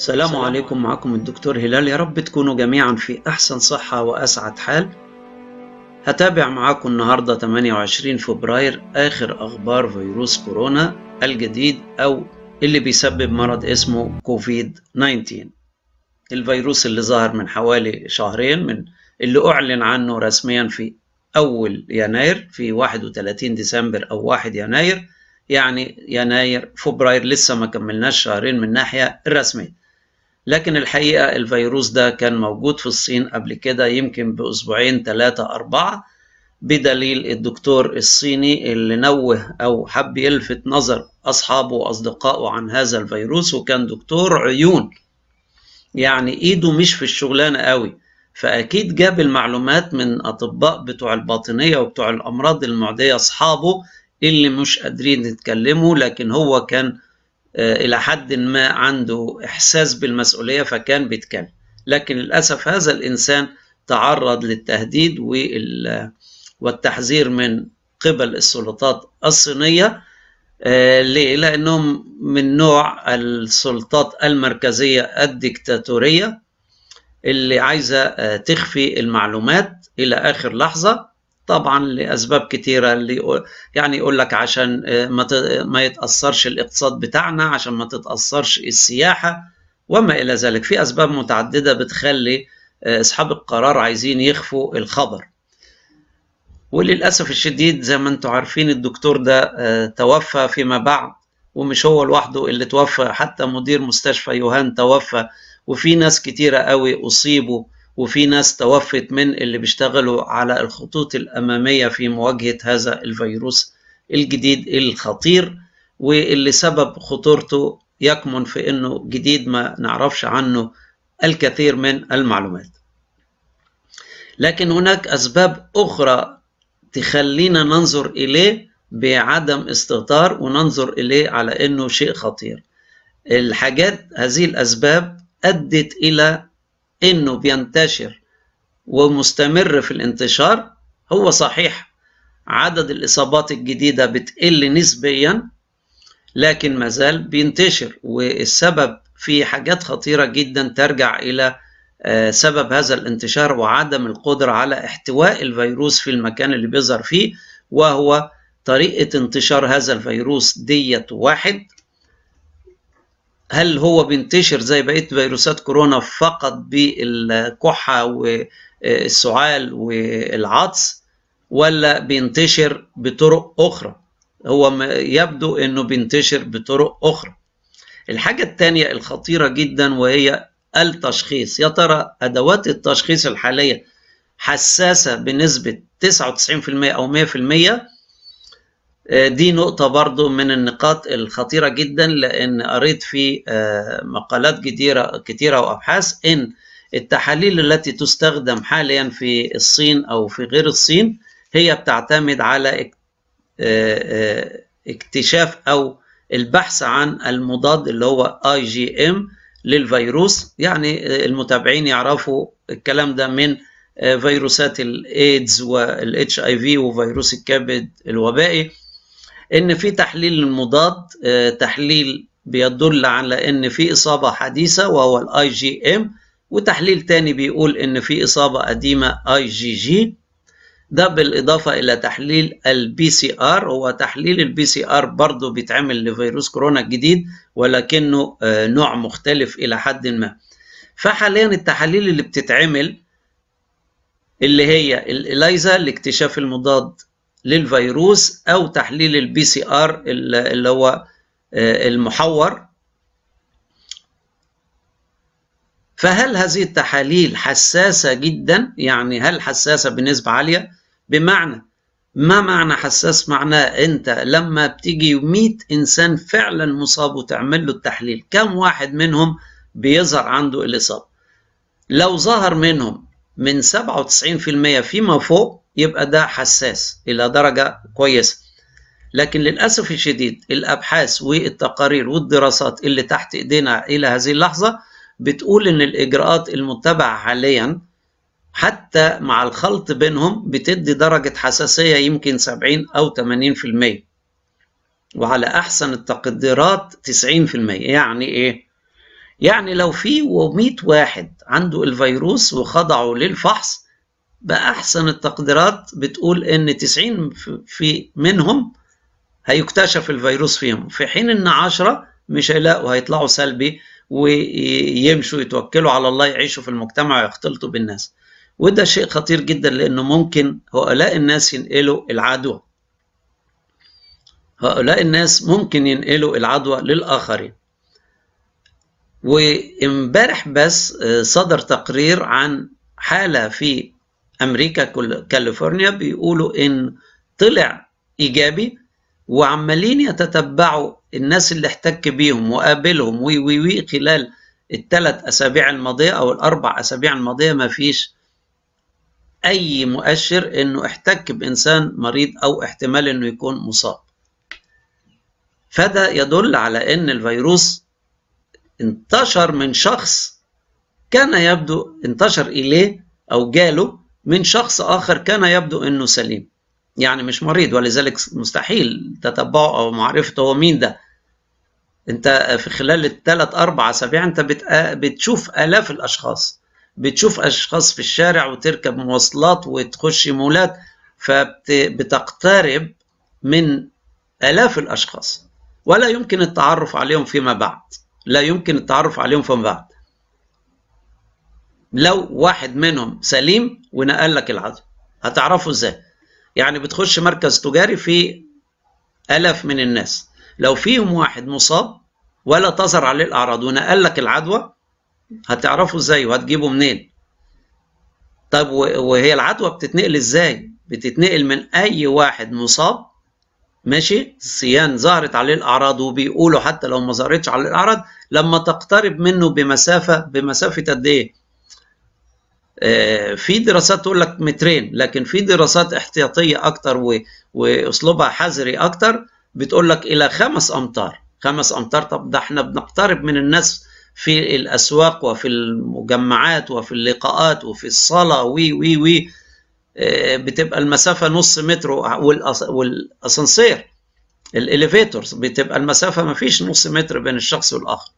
السلام, عليكم معكم الدكتور هلال يا رب تكونوا جميعا في أحسن صحة وأسعد حال هتابع معاكم النهاردة 28 فبراير آخر أخبار فيروس كورونا الجديد أو اللي بيسبب مرض اسمه كوفيد 19 الفيروس اللي ظهر من حوالي شهرين من اللي أعلن عنه رسميا في أول يناير في 31 ديسمبر أو 1 يناير يعني يناير فبراير لسه ما كملناش شهرين من الناحية الرسمية لكن الحقيقة الفيروس ده كان موجود في الصين قبل كده يمكن بأسبوعين ثلاثة أربعة بدليل الدكتور الصيني اللي نوه أو حب يلفت نظر أصحابه وأصدقائه عن هذا الفيروس وكان دكتور عيون يعني إيده مش في الشغلانة قوي فأكيد جاب المعلومات من أطباء بتوع الباطنية وبتوع الأمراض المعدية أصحابه اللي مش قادرين يتكلموا لكن هو كان آه، إلى حد ما عنده إحساس بالمسؤولية فكان بيتكلم لكن للأسف هذا الإنسان تعرض للتهديد والتحذير من قبل السلطات الصينية آه، ليه؟ لأنهم من نوع السلطات المركزية الدكتاتورية اللي عايزة آه، تخفي المعلومات إلى آخر لحظة طبعا لاسباب كثيره اللي يعني يقول لك عشان آه، ما ما يتاثرش الاقتصاد بتاعنا عشان ما تتاثرش السياحه وما الى ذلك في اسباب متعدده بتخلي آه، اصحاب القرار عايزين يخفوا الخبر وللاسف الشديد زي ما انتم عارفين الدكتور ده آه، توفى فيما بعد ومش هو لوحده اللي توفى حتى مدير مستشفى يوهان توفى وفي ناس كتيره قوي اصيبوا وفي ناس توفت من اللي بيشتغلوا على الخطوط الأمامية في مواجهة هذا الفيروس الجديد الخطير واللي سبب خطورته يكمن في أنه جديد ما نعرفش عنه الكثير من المعلومات لكن هناك أسباب أخرى تخلينا ننظر إليه بعدم استهتار وننظر إليه على أنه شيء خطير الحاجات هذه الأسباب أدت إلى انه بينتشر ومستمر في الانتشار هو صحيح عدد الاصابات الجديده بتقل نسبيا لكن مازال بينتشر والسبب في حاجات خطيره جدا ترجع الى آه، سبب هذا الانتشار وعدم القدره على احتواء الفيروس في المكان اللي بيظهر فيه وهو طريقه انتشار هذا الفيروس ديت واحد هل هو بينتشر زي بقيه فيروسات كورونا فقط بالكحه والسعال والعطس ولا بينتشر بطرق اخرى هو يبدو انه بينتشر بطرق اخرى الحاجه الثانيه الخطيره جدا وهي التشخيص يا ترى ادوات التشخيص الحاليه حساسه بنسبه 99% او 100% آه، دي نقطة برضو من النقاط الخطيرة جدا لأن قريت في آه، مقالات كتيرة, كتيرة وأبحاث إن التحاليل التي تستخدم حاليا في الصين أو في غير الصين هي بتعتمد على آه، اكتشاف أو البحث عن المضاد اللي هو اي جي ام للفيروس يعني المتابعين يعرفوا الكلام ده من فيروسات الايدز والاتش اي في وفيروس الكبد الوبائي ان في تحليل مضاد آه، تحليل بيدل على ان في اصابه حديثه وهو الاي جي ام وتحليل تاني بيقول ان في اصابه قديمه اي جي جي ده بالاضافه الى تحليل البي سي ار هو تحليل البي سي ار برضه بيتعمل لفيروس كورونا الجديد ولكنه آه، نوع مختلف الى حد ما فحاليا التحاليل اللي بتتعمل اللي هي الإليزا لاكتشاف المضاد للفيروس او تحليل البي سي ار اللي هو آه، المحور فهل هذه التحاليل حساسه جدا يعني هل حساسه بنسبه عاليه بمعنى ما معنى حساس معناه انت لما بتيجي 100 انسان فعلا مصاب وتعمل له التحليل كم واحد منهم بيظهر عنده الاصابه لو ظهر منهم من 97% فيما فوق يبقى ده حساس إلى درجة كويسة لكن للأسف الشديد الأبحاث والتقارير والدراسات اللي تحت إيدينا إلى هذه اللحظة بتقول إن الإجراءات المتبعة حاليا حتى مع الخلط بينهم بتدي درجة حساسية يمكن 70 أو 80% وعلى أحسن التقديرات 90% يعني إيه؟ يعني لو في 100 واحد عنده الفيروس وخضعوا للفحص بأحسن التقديرات بتقول إن 90 في منهم هيكتشف الفيروس فيهم في حين إن 10 مش هيلاقوا هيطلعوا سلبي ويمشوا يتوكلوا على الله يعيشوا في المجتمع ويختلطوا بالناس وده شيء خطير جدا لأنه ممكن هؤلاء الناس ينقلوا العدوى هؤلاء الناس ممكن ينقلوا العدوى للآخرين وامبارح بس آه، صدر تقرير عن حالة في امريكا كاليفورنيا بيقولوا ان طلع ايجابي وعمالين يتتبعوا الناس اللي احتك بيهم وقابلهم وي وي وي خلال الثلاث اسابيع الماضيه او الاربع اسابيع الماضيه ما فيش اي مؤشر انه احتك بانسان مريض او احتمال انه يكون مصاب فده يدل على ان الفيروس انتشر من شخص كان يبدو انتشر اليه او جاله من شخص آخر كان يبدو أنه سليم يعني مش مريض ولذلك مستحيل تتبعه أو معرفته هو مين ده أنت في خلال الثلاث أربع أسابيع أنت بتشوف آلاف الأشخاص بتشوف أشخاص في الشارع وتركب مواصلات وتخش مولات فبتقترب من آلاف الأشخاص ولا يمكن التعرف عليهم فيما بعد لا يمكن التعرف عليهم فيما بعد لو واحد منهم سليم ونقل لك العظم هتعرفه ازاي يعني بتخش مركز تجاري فيه الاف من الناس لو فيهم واحد مصاب ولا تظهر عليه الأعراض ونقل لك العدوى هتعرفه ازاي وهتجيبه منين طب وهي العدوى بتتنقل ازاي بتتنقل من أي واحد مصاب ماشي سيان ظهرت عليه الأعراض وبيقولوا حتى لو ما ظهرتش عليه الأعراض لما تقترب منه بمسافة بمسافة قد إيه آه، في دراسات تقول لك مترين لكن في دراسات احتياطيه اكتر واسلوبها حذري اكتر بتقول لك الى خمس امتار خمس امتار طب ده احنا بنقترب من الناس في الاسواق وفي المجمعات وفي اللقاءات وفي الصلاه وي وي وي آه، بتبقى المسافه نص متر والاسانسير الاليفيتورز بتبقى المسافه ما فيش نص متر بين الشخص والاخر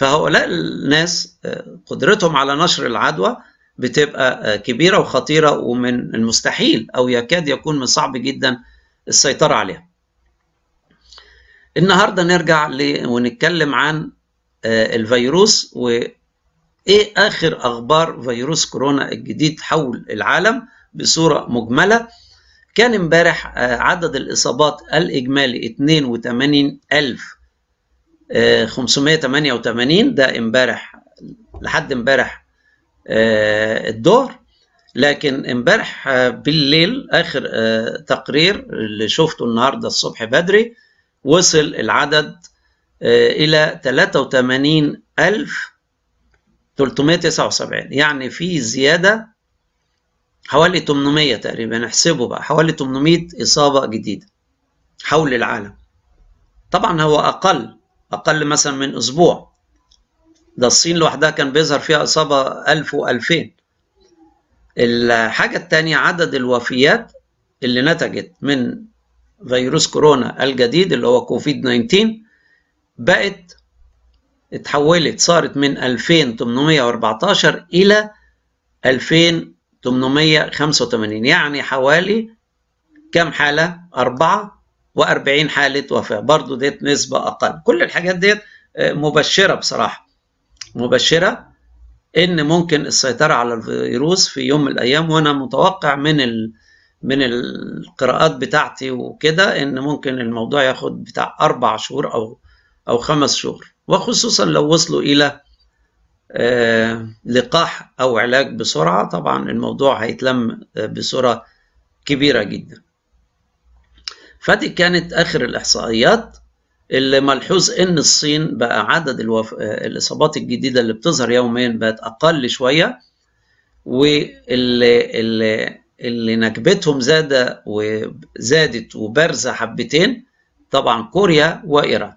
فهؤلاء الناس آه، قدرتهم على نشر العدوى بتبقى آه، كبيرة وخطيرة ومن المستحيل أو يكاد يكون من صعب جدا السيطرة عليها النهاردة نرجع ل... ونتكلم عن آه، الفيروس وإيه آخر أخبار فيروس كورونا الجديد حول العالم بصورة مجملة كان امبارح عدد الإصابات الإجمالي 82 ألف 588 آه، ده امبارح لحد امبارح آه، الظهر لكن امبارح آه، بالليل اخر تقرير اللي شفته النهارده الصبح بدري وصل العدد الى 83379 يعني في زياده حوالي 800 تقريبا احسبوا بقى حوالي 800 اصابه جديده حول العالم طبعا هو اقل اقل مثلا من اسبوع ده الصين لوحدها كان بيظهر فيها اصابه 1000 و2000 الحاجه الثانيه عدد الوفيات اللي نتجت من فيروس كورونا الجديد اللي هو كوفيد 19 بقت اتحولت صارت من 2814 الى 2885 يعني حوالي كم حالة؟ أربعة و40 حالة وفاة برضو ديت نسبة أقل كل الحاجات ديت آه، مبشرة بصراحة مبشرة إن ممكن السيطرة على الفيروس في يوم من الأيام وأنا متوقع من ال... من القراءات بتاعتي وكده إن ممكن الموضوع ياخد بتاع أربع شهور أو أو خمس شهور وخصوصا لو وصلوا إلى آه، لقاح أو علاج بسرعة طبعا الموضوع هيتلم آه، بصورة كبيرة جداً فدي كانت آخر الإحصائيات اللي ملحوظ إن الصين بقى عدد الوف... الإصابات الجديدة اللي بتظهر يوميا بقت أقل شوية واللي اللي اللي نكبتهم زاد وزادت وبارزة حبتين طبعا كوريا وإيران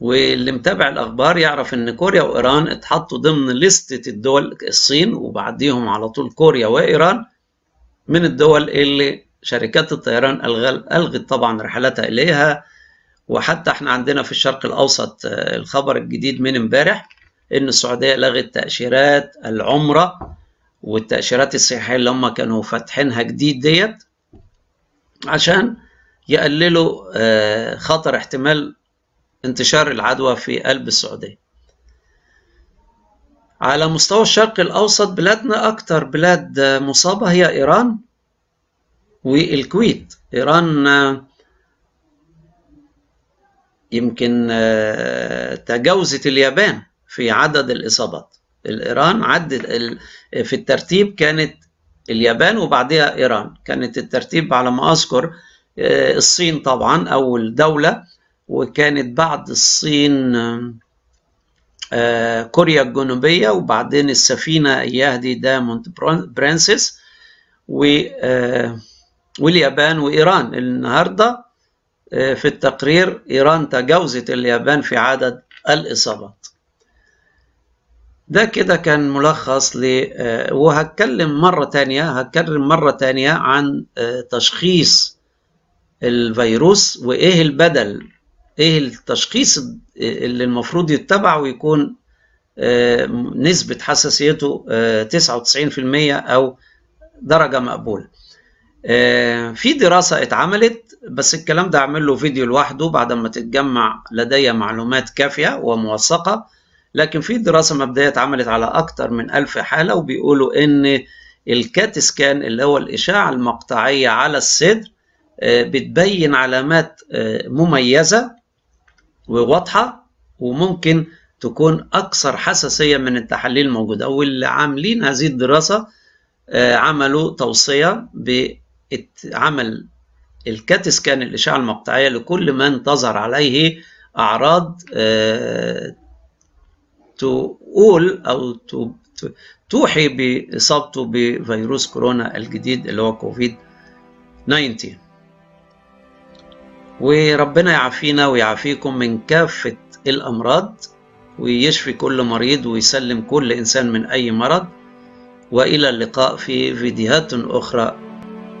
واللي متابع الأخبار يعرف إن كوريا وإيران اتحطوا ضمن لستة الدول الصين وبعديهم على طول كوريا وإيران من الدول اللي شركات الطيران ألغت طبعا رحلاتها إليها وحتى احنا عندنا في الشرق الأوسط آه، الخبر الجديد من امبارح إن السعودية لغت تأشيرات العمرة والتأشيرات السياحية اللي هم كانوا فاتحينها جديد ديت عشان يقللوا آه، خطر احتمال انتشار العدوى في قلب السعودية على مستوى الشرق الأوسط بلادنا أكتر بلاد آه، مصابة هي إيران والكويت إيران آه، يمكن آه، تجاوزت اليابان في عدد الإصابات الإيران عدد في الترتيب كانت اليابان وبعدها إيران كانت الترتيب على ما أذكر آه، الصين طبعا أول دولة وكانت بعد الصين كوريا الجنوبية وبعدين السفينة إياه دي ده مونت برانسيس و آه واليابان وإيران النهاردة آه، في التقرير إيران تجاوزت اليابان في عدد الإصابات ده كده كان ملخص ل آه، وهتكلم مرة تانية هتكلم مرة تانية عن آه، تشخيص الفيروس وإيه البدل إيه التشخيص اللي المفروض يتبع ويكون نسبة حساسيته 99% أو درجة مقبولة آه، في دراسة اتعملت بس الكلام ده أعمل له فيديو لوحده بعد ما تتجمع لدي معلومات كافية وموثقة لكن في دراسة مبدئية اتعملت على أكتر من ألف حالة وبيقولوا إن الكات سكان اللي هو الإشاعة المقطعية على الصدر آه، بتبين علامات آه، مميزة وواضحة وممكن تكون أكثر حساسية من التحاليل الموجودة واللي عاملين هذه الدراسة عملوا توصية ب اتعمل الكات سكان الاشعه المقطعيه لكل من تظهر عليه اعراض آه، تقول او توحي باصابته بفيروس كورونا الجديد اللي هو كوفيد 19 وربنا يعافينا ويعافيكم من كافه الامراض ويشفي كل مريض ويسلم كل انسان من اي مرض والى اللقاء في فيديوهات اخرى